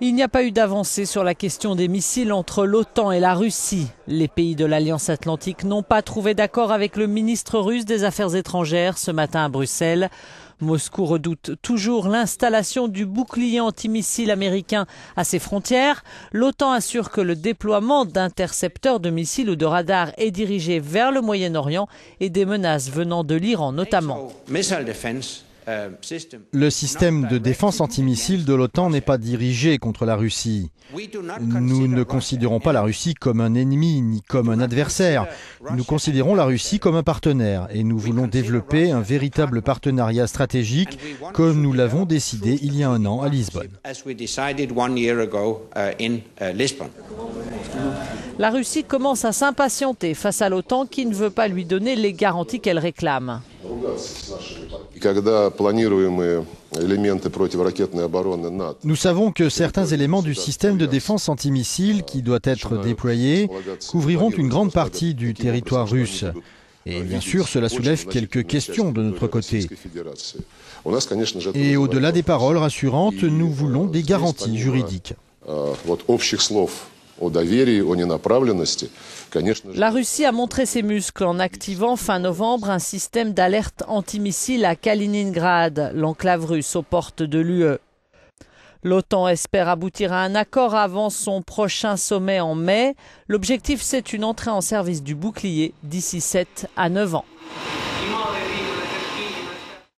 Il n'y a pas eu d'avancée sur la question des missiles entre l'OTAN et la Russie. Les pays de l'Alliance atlantique n'ont pas trouvé d'accord avec le ministre russe des Affaires étrangères ce matin à Bruxelles. Moscou redoute toujours l'installation du bouclier antimissile américain à ses frontières. L'OTAN assure que le déploiement d'intercepteurs de missiles ou de radars est dirigé vers le Moyen-Orient et des menaces venant de l'Iran notamment. Le système de défense antimissile de l'OTAN n'est pas dirigé contre la Russie. Nous ne considérons pas la Russie comme un ennemi ni comme un adversaire. Nous considérons la Russie comme un partenaire et nous voulons développer un véritable partenariat stratégique comme nous l'avons décidé il y a un an à Lisbonne. La Russie commence à s'impatienter face à l'OTAN qui ne veut pas lui donner les garanties qu'elle réclame. Nous savons que certains éléments du système de défense antimissile qui doit être déployé couvriront une grande partie du territoire russe. Et bien sûr, cela soulève quelques questions de notre côté. Et au-delà des paroles rassurantes, nous voulons э, des garanties juridiques. Э, la Russie a montré ses muscles en activant fin novembre un système d'alerte antimissile à Kaliningrad, l'enclave russe aux portes de l'UE. L'OTAN espère aboutir à un accord avant son prochain sommet en mai. L'objectif, c'est une entrée en service du bouclier d'ici 7 à 9 ans.